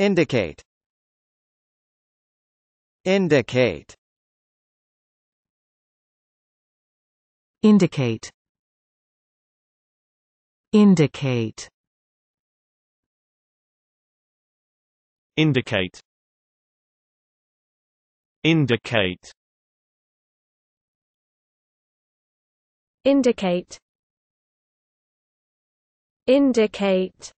Indicate Indicate Indicate Indicate Indicate Indicate Indicate Indicate